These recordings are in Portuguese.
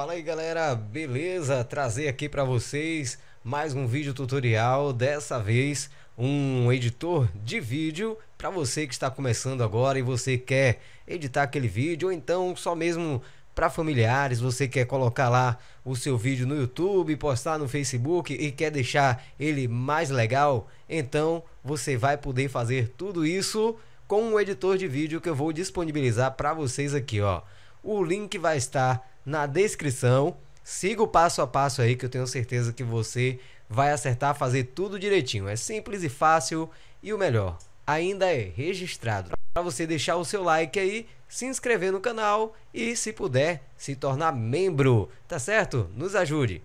Fala aí galera, beleza? Trazer aqui para vocês mais um vídeo tutorial, dessa vez um editor de vídeo para você que está começando agora e você quer editar aquele vídeo ou então só mesmo para familiares, você quer colocar lá o seu vídeo no YouTube, postar no Facebook e quer deixar ele mais legal, então você vai poder fazer tudo isso com um editor de vídeo que eu vou disponibilizar para vocês aqui, ó. O link vai estar na descrição. Siga o passo a passo aí que eu tenho certeza que você vai acertar fazer tudo direitinho. É simples e fácil e o melhor, ainda é registrado. Para você deixar o seu like aí, se inscrever no canal e se puder, se tornar membro, tá certo? Nos ajude.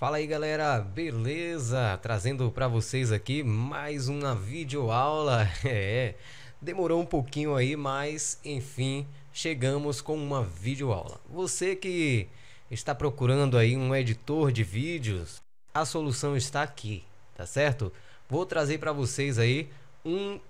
Fala aí galera, beleza? Trazendo para vocês aqui mais uma videoaula. É, demorou um pouquinho aí, mas enfim, chegamos com uma videoaula. Você que está procurando aí um editor de vídeos, a solução está aqui, tá certo? Vou trazer para vocês aí um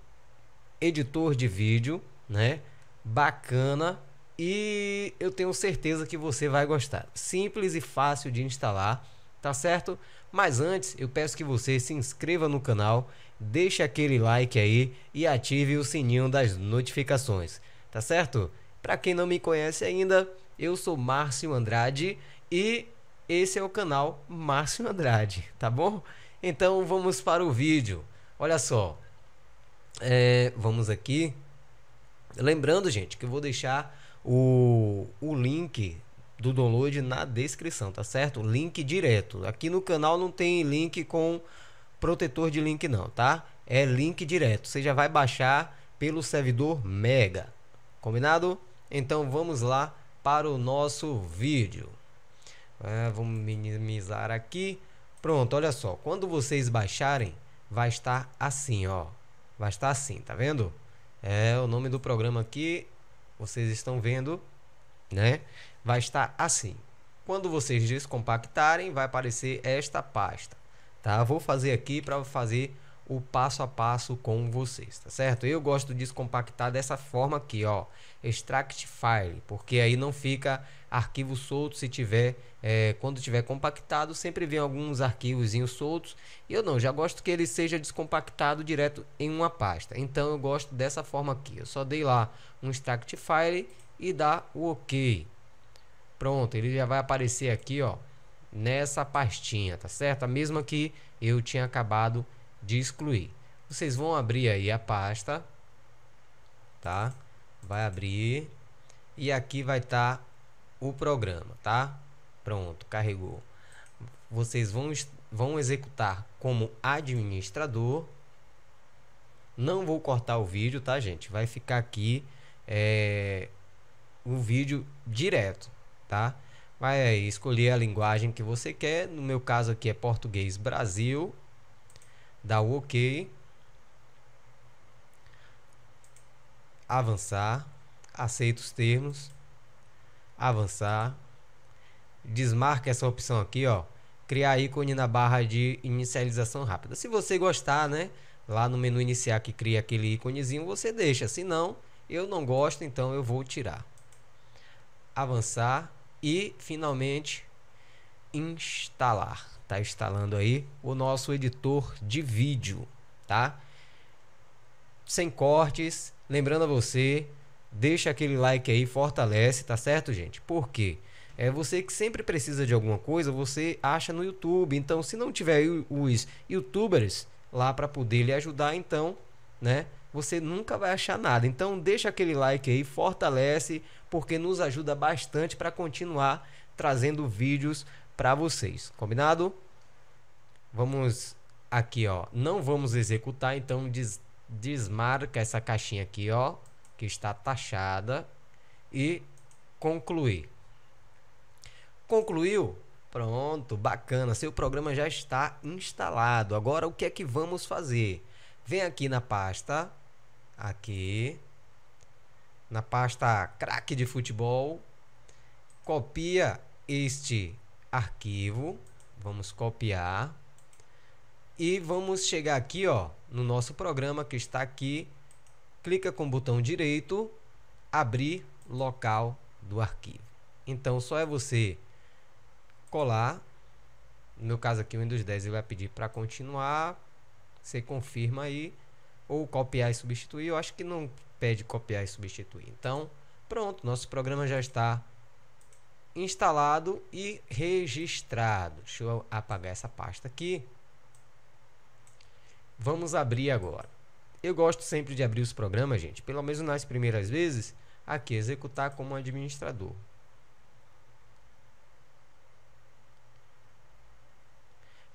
editor de vídeo, né? Bacana e eu tenho certeza que você vai gostar. Simples e fácil de instalar tá certo? Mas antes, eu peço que você se inscreva no canal, deixe aquele like aí e ative o sininho das notificações, tá certo? Para quem não me conhece ainda, eu sou Márcio Andrade e esse é o canal Márcio Andrade, tá bom? Então vamos para o vídeo. Olha só, é, vamos aqui. Lembrando, gente, que eu vou deixar o, o link do download na descrição, tá certo? Link direto. Aqui no canal não tem link com protetor de link não, tá? É link direto. Você já vai baixar pelo servidor Mega. Combinado? Então vamos lá para o nosso vídeo. É, vamos minimizar aqui. Pronto, olha só. Quando vocês baixarem, vai estar assim, ó. Vai estar assim, tá vendo? É o nome do programa aqui. Vocês estão vendo né? Vai estar assim. Quando vocês descompactarem, vai aparecer esta pasta, tá? Vou fazer aqui para fazer o passo a passo com vocês, tá certo? Eu gosto de descompactar dessa forma aqui, ó, extract file, porque aí não fica arquivo solto se tiver, é, quando tiver compactado, sempre vem alguns arquivos soltos, e eu não, já gosto que ele seja descompactado direto em uma pasta, então eu gosto dessa forma aqui, eu só dei lá um extract file e dá o OK. Pronto, ele já vai aparecer aqui, ó, nessa pastinha, tá certo? A mesma que eu tinha acabado de excluir. Vocês vão abrir aí a pasta, tá? Vai abrir e aqui vai estar tá o programa, tá? Pronto, carregou. Vocês vão vão executar como administrador. Não vou cortar o vídeo, tá, gente? Vai ficar aqui é, um vídeo direto, tá? Vai escolher a linguagem que você quer. No meu caso aqui é português Brasil. Dá o OK. Avançar. Aceita os termos. Avançar. Desmarca essa opção aqui, ó. Criar ícone na barra de inicialização rápida. Se você gostar, né? Lá no menu iniciar que cria aquele íconezinho, você deixa. Se não, eu não gosto, então eu vou tirar avançar e finalmente instalar. Tá instalando aí o nosso editor de vídeo, tá? Sem cortes. Lembrando a você, deixa aquele like aí, fortalece, tá certo, gente? Por quê? É você que sempre precisa de alguma coisa, você acha no YouTube. Então, se não tiver os youtubers lá para poder lhe ajudar, então, né? você nunca vai achar nada. Então deixa aquele like aí, fortalece, porque nos ajuda bastante para continuar trazendo vídeos para vocês. Combinado? Vamos aqui, ó. Não vamos executar, então des desmarca essa caixinha aqui, ó, que está taxada e concluir. Concluiu? Pronto, bacana. Seu programa já está instalado. Agora o que é que vamos fazer? Vem aqui na pasta aqui na pasta craque de futebol, copia este arquivo, vamos copiar e vamos chegar aqui, ó, no nosso programa que está aqui, clica com o botão direito, abrir local do arquivo. Então só é você colar. No meu caso aqui o Windows 10 ele vai pedir para continuar. Você confirma aí ou copiar e substituir. Eu acho que não pede copiar e substituir. Então, pronto, nosso programa já está instalado e registrado. Deixa eu apagar essa pasta aqui. Vamos abrir agora. Eu gosto sempre de abrir os programas, gente, pelo menos nas primeiras vezes, aqui executar como administrador.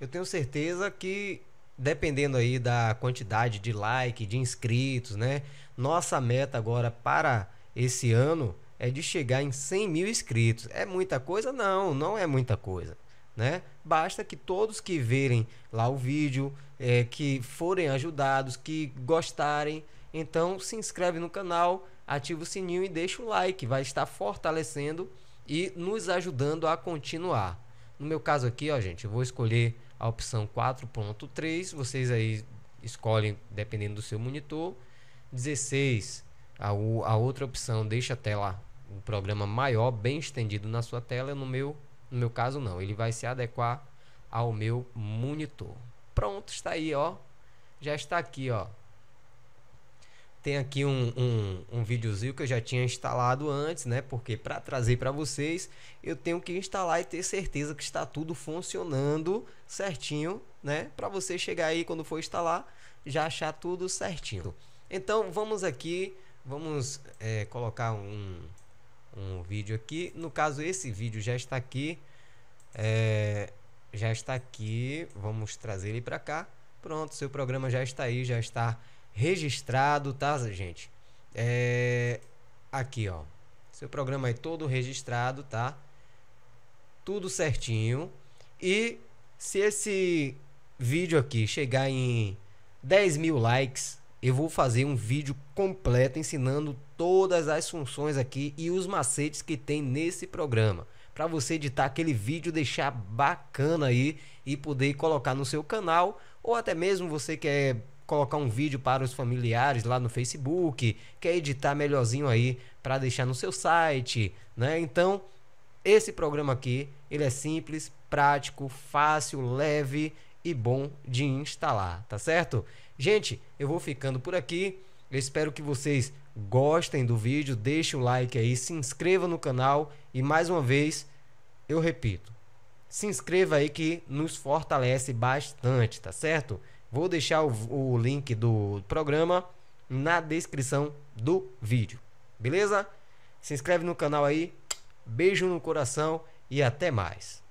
Eu tenho certeza que dependendo aí da quantidade de like, de inscritos, né? Nossa meta agora para esse ano é de chegar em 100 mil inscritos. É muita coisa? Não, não é muita coisa, né? Basta que todos que verem lá o vídeo, é, que forem ajudados, que gostarem, então se inscreve no canal, ativa o sininho e deixa o like. Vai estar fortalecendo e nos ajudando a continuar. No meu caso aqui, ó, gente, eu vou escolher a opção 4.3, vocês aí escolhem dependendo do seu monitor. 16, a, a outra opção deixa a tela, o um programa maior, bem estendido na sua tela. No meu, no meu caso, não. Ele vai se adequar ao meu monitor. Pronto, está aí, ó. Já está aqui, ó. Tem aqui um, um, um videozinho que eu já tinha instalado antes, né? Porque para trazer para vocês, eu tenho que instalar e ter certeza que está tudo funcionando certinho, né? Para você chegar aí quando for instalar, já achar tudo certinho. Então vamos aqui, vamos é, colocar um, um vídeo aqui. No caso, esse vídeo já está aqui. É, já está aqui. Vamos trazer ele para cá. Pronto, seu programa já está aí, já está registrado, tá, gente? É... Aqui, ó. Seu programa é todo registrado, tá? Tudo certinho. E se esse vídeo aqui chegar em 10 mil likes, eu vou fazer um vídeo completo ensinando todas as funções aqui e os macetes que tem nesse programa. Para você editar aquele vídeo, deixar bacana aí e poder colocar no seu canal. Ou até mesmo você quer é colocar um vídeo para os familiares lá no Facebook, quer editar melhorzinho aí para deixar no seu site, né? Então, esse programa aqui, ele é simples, prático, fácil, leve e bom de instalar, tá certo? Gente, eu vou ficando por aqui. Eu espero que vocês gostem do vídeo, deixe o like aí, se inscreva no canal e mais uma vez eu repito, se inscreva aí que nos fortalece bastante, tá certo? Vou deixar o, o link do programa na descrição do vídeo. Beleza? Se inscreve no canal aí. Beijo no coração e até mais.